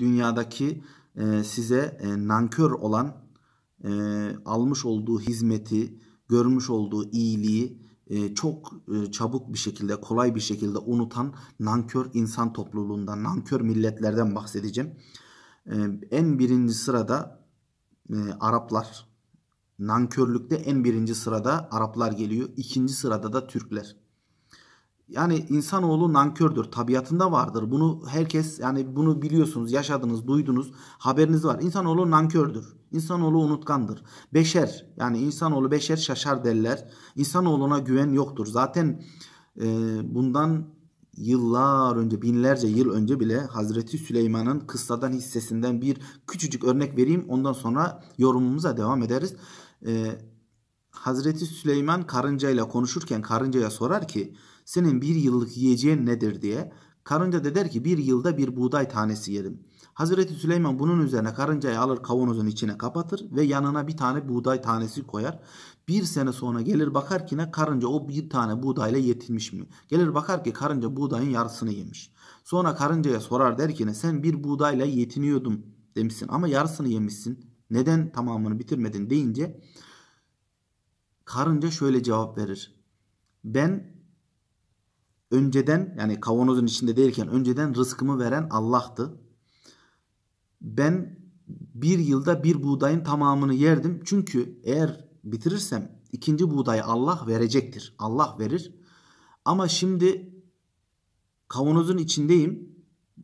dünyadaki e, size e, nankör olan e, almış olduğu hizmeti, görmüş olduğu iyiliği e, çok e, çabuk bir şekilde, kolay bir şekilde unutan nankör insan topluluğundan, nankör milletlerden bahsedeceğim. E, en birinci sırada e, Araplar. Nankörlükte en birinci sırada Araplar geliyor. ikinci sırada da Türkler. Yani insanoğlu nankördür. Tabiatında vardır. Bunu herkes yani bunu biliyorsunuz, yaşadınız, duydunuz, haberiniz var. İnsanoğlu nankördür. İnsanoğlu unutkandır. Beşer yani insanoğlu beşer şaşar derler. İnsanoğluna güven yoktur. Zaten e, bundan yıllar önce binlerce yıl önce bile Hazreti Süleyman'ın kıssadan hissesinden bir küçücük örnek vereyim. Ondan sonra yorumumuza devam ederiz. Ee, Hazreti Süleyman karıncayla konuşurken karıncaya sorar ki senin bir yıllık yiyeceğin nedir diye. Karınca da der ki bir yılda bir buğday tanesi yerim. Hazreti Süleyman bunun üzerine karıncayı alır kavanozun içine kapatır ve yanına bir tane buğday tanesi koyar. Bir sene sonra gelir bakar ki ne karınca o bir tane buğdayla yetinmiş mi? Gelir bakar ki karınca buğdayın yarısını yemiş. Sonra karıncaya sorar der ki ne sen bir buğdayla yetiniyordum demişsin ama yarısını yemişsin. Neden tamamını bitirmedin deyince karınca şöyle cevap verir. Ben önceden yani kavanozun içinde değilken önceden rızkımı veren Allah'tı. Ben bir yılda bir buğdayın tamamını yerdim. Çünkü eğer bitirirsem ikinci buğdayı Allah verecektir. Allah verir. Ama şimdi kavanozun içindeyim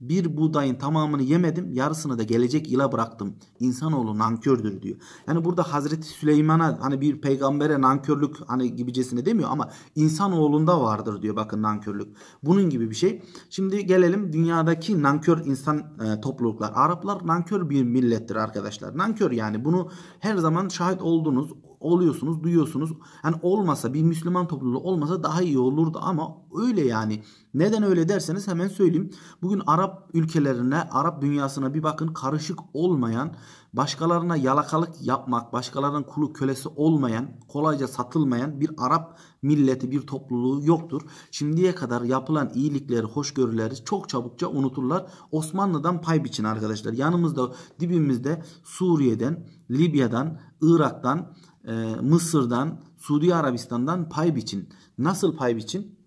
bir buğdayın tamamını yemedim yarısını da gelecek yıla bıraktım. İnsanoğlu nankördür diyor. Yani burada Hazreti Süleyman'a hani bir peygambere nankörlük hani gibicesine demiyor ama insanoğlunda vardır diyor bakın nankörlük. Bunun gibi bir şey. Şimdi gelelim dünyadaki nankör insan e, topluluklar. Araplar nankör bir millettir arkadaşlar. Nankör yani bunu her zaman şahit oldunuz oluyorsunuz, duyuyorsunuz. Yani olmasa bir Müslüman topluluğu olmasa daha iyi olurdu ama öyle yani. Neden öyle derseniz hemen söyleyeyim. Bugün Arap ülkelerine, Arap dünyasına bir bakın karışık olmayan, başkalarına yalakalık yapmak, başkalarının kulu kölesi olmayan, kolayca satılmayan bir Arap milleti, bir topluluğu yoktur. Şimdiye kadar yapılan iyilikleri, hoşgörüleri çok çabukça unuturlar. Osmanlı'dan pay biçin arkadaşlar. Yanımızda, dibimizde Suriye'den, Libya'dan, Irak'tan, e, Mısır'dan, Suudi Arabistan'dan pay biçin. Nasıl pay biçin?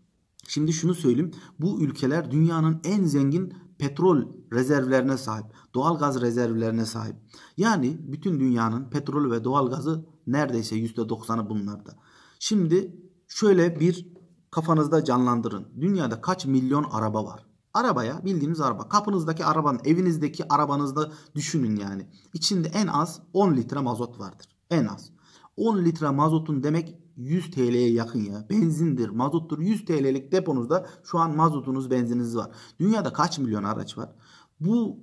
Şimdi şunu söyleyeyim. Bu ülkeler dünyanın en zengin petrol rezervlerine sahip. Doğal gaz rezervlerine sahip. Yani bütün dünyanın petrolü ve doğal gazı neredeyse %90'ı bunlarda. Şimdi şöyle bir kafanızda canlandırın. Dünyada kaç milyon araba var? Arabaya bildiğiniz araba. Kapınızdaki arabanın, evinizdeki arabanızda düşünün yani. İçinde en az 10 litre mazot vardır. En az. 10 litre mazotun demek 100 TL'ye yakın ya. Benzindir, mazottur. 100 TL'lik deponuzda şu an mazotunuz, benzininiz var. Dünyada kaç milyon araç var? Bu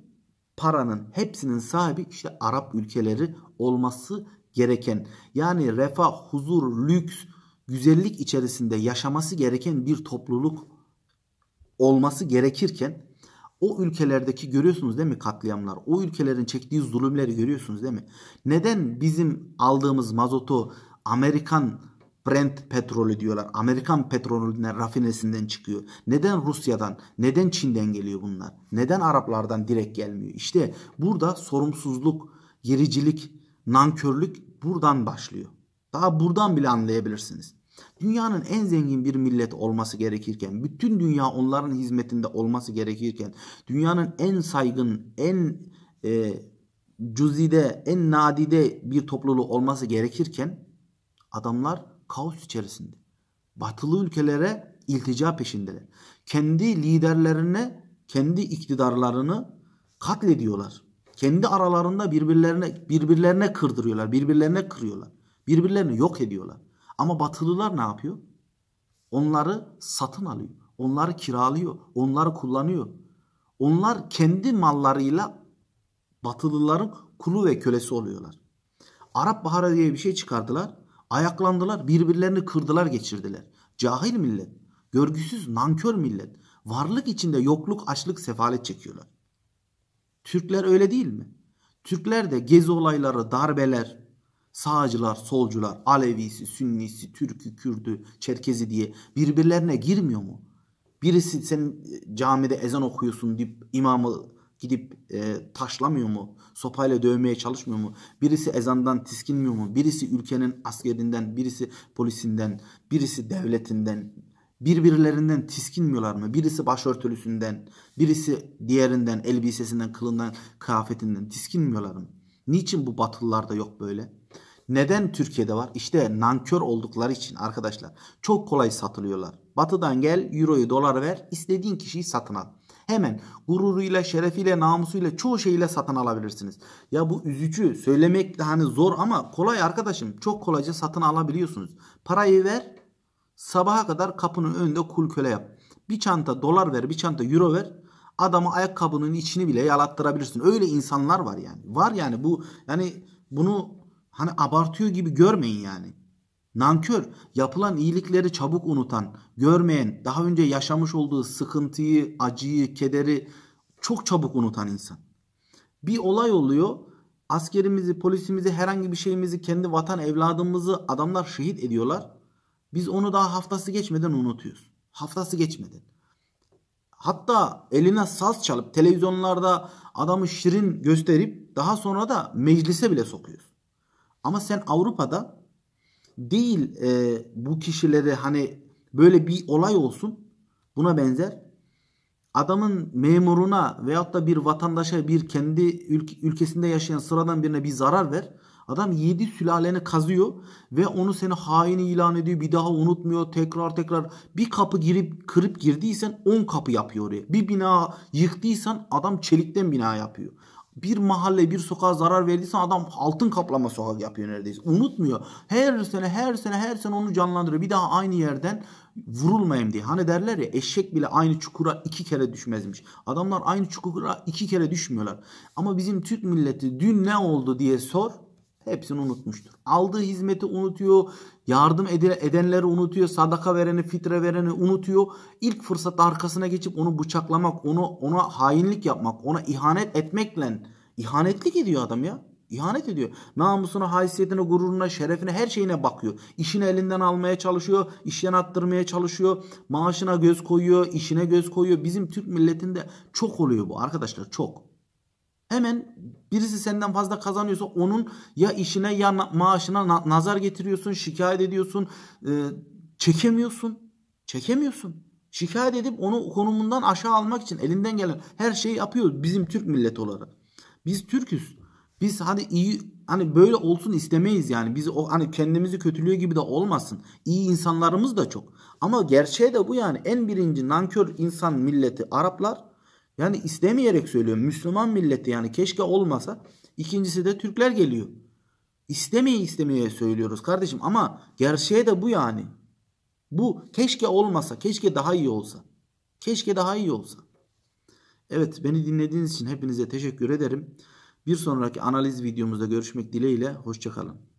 paranın hepsinin sahibi işte Arap ülkeleri olması gereken yani refah, huzur, lüks, güzellik içerisinde yaşaması gereken bir topluluk olması gerekirken o ülkelerdeki görüyorsunuz değil mi katliamlar? O ülkelerin çektiği zulümleri görüyorsunuz değil mi? Neden bizim aldığımız mazotu Amerikan Brent petrolü diyorlar. Amerikan petrolünden rafinesinden çıkıyor. Neden Rusya'dan, neden Çin'den geliyor bunlar? Neden Araplardan direkt gelmiyor? İşte burada sorumsuzluk, gericilik, nankörlük buradan başlıyor. Daha buradan bile anlayabilirsiniz. Dünyanın en zengin bir millet olması gerekirken, bütün dünya onların hizmetinde olması gerekirken, dünyanın en saygın, en e, cüzide, en nadide bir topluluğu olması gerekirken adamlar kaos içerisinde. Batılı ülkelere iltica peşindeler. Kendi liderlerine, kendi iktidarlarını katlediyorlar. Kendi aralarında birbirlerine birbirlerine kırdırıyorlar, birbirlerine kırıyorlar. Birbirlerini yok ediyorlar. Ama batılılar ne yapıyor? Onları satın alıyor. Onları kiralıyor. Onları kullanıyor. Onlar kendi mallarıyla batılıların kulu ve kölesi oluyorlar. Arap Baharı diye bir şey çıkardılar. Ayaklandılar. Birbirlerini kırdılar geçirdiler. Cahil millet. Görgüsüz nankör millet. Varlık içinde yokluk, açlık, sefalet çekiyorlar. Türkler öyle değil mi? Türkler de gezi olayları, darbeler, Sağcılar, solcular, Alevisi, Sünnisi, Türkü, Kürdü, Çerkezi diye birbirlerine girmiyor mu? Birisi sen e, camide ezan okuyorsun deyip imamı gidip e, taşlamıyor mu? Sopayla dövmeye çalışmıyor mu? Birisi ezandan tiskinmiyor mu? Birisi ülkenin askerinden, birisi polisinden, birisi devletinden, birbirlerinden tiskinmiyorlar mı? Birisi başörtülüsünden, birisi diğerinden, elbisesinden, kılından, kıyafetinden tiskinmiyorlar mı? Niçin bu batılılarda yok böyle? Neden Türkiye'de var? İşte nankör oldukları için arkadaşlar. Çok kolay satılıyorlar. Batıdan gel, euroyu, dolar ver, istediğin kişiyi satın al. Hemen gururuyla, şerefiyle, namusuyla çoğu şeyle satın alabilirsiniz. Ya bu üzücü, söylemek de hani zor ama kolay arkadaşım. Çok kolayca satın alabiliyorsunuz. Parayı ver, sabaha kadar kapının önünde kul köle yap. Bir çanta dolar ver, bir çanta euro ver. Adamı ayakkabının içini bile yalattırabilirsin. Öyle insanlar var yani. Var yani bu yani bunu hani abartıyor gibi görmeyin yani. Nankör, yapılan iyilikleri çabuk unutan, görmeyen, daha önce yaşamış olduğu sıkıntıyı, acıyı, kederi çok çabuk unutan insan. Bir olay oluyor. Askerimizi, polisimizi, herhangi bir şeyimizi, kendi vatan evladımızı adamlar şehit ediyorlar. Biz onu daha haftası geçmeden unutuyoruz. Haftası geçmeden. Hatta eline saz çalıp televizyonlarda adamı şirin gösterip daha sonra da meclise bile sokuyorsun. Ama sen Avrupa'da değil e, bu kişileri hani böyle bir olay olsun buna benzer adamın memuruna veyahut da bir vatandaşa bir kendi ülk ülkesinde yaşayan sıradan birine bir zarar ver. Adam 7 sülaleni kazıyor ve onu seni hain ilan ediyor. Bir daha unutmuyor. Tekrar tekrar bir kapı girip kırıp girdiysen 10 kapı yapıyor oraya. Bir bina yıktıysan adam çelikten bina yapıyor. Bir mahalle bir sokağa zarar verdiysen adam altın kaplama sokak yapıyor neredeyse. Unutmuyor. Her sene her sene her sene onu canlandırıyor. Bir daha aynı yerden vurulmayayım diye. Hani derler ya eşek bile aynı çukura iki kere düşmezmiş. Adamlar aynı çukura iki kere düşmüyorlar. Ama bizim Türk milleti dün ne oldu diye sor. Hepsini unutmuştur. Aldığı hizmeti unutuyor, yardım edenleri unutuyor, sadaka vereni, fitre vereni unutuyor. İlk fırsatta arkasına geçip onu bıçaklamak, onu ona hainlik yapmak, ona ihanet etmekle ihanetlik ediyor adam ya. İhanet ediyor. Namusuna, haysiyetine, gururuna, şerefine, her şeyine bakıyor. İşini elinden almaya çalışıyor, işten attırmaya çalışıyor, maaşına göz koyuyor, işine göz koyuyor. Bizim Türk milletinde çok oluyor bu arkadaşlar, çok. Hemen birisi senden fazla kazanıyorsa onun ya işine ya maaşına nazar getiriyorsun, şikayet ediyorsun, e, çekemiyorsun. Çekemiyorsun. Şikayet edip onu konumundan aşağı almak için elinden gelen her şeyi yapıyoruz bizim Türk milleti olarak. Biz Türküz. Biz hadi iyi hani böyle olsun istemeyiz yani. Biz o hani kendimizi kötülüğü gibi de olmasın. İyi insanlarımız da çok. Ama gerçeği de bu yani. En birinci nankör insan milleti Araplar. Yani istemeyerek söylüyorum. Müslüman milleti yani keşke olmasa. İkincisi de Türkler geliyor. İstemeye istemeye söylüyoruz kardeşim ama gerçeğe de bu yani. Bu keşke olmasa, keşke daha iyi olsa. Keşke daha iyi olsa. Evet beni dinlediğiniz için hepinize teşekkür ederim. Bir sonraki analiz videomuzda görüşmek dileğiyle. Hoşçakalın.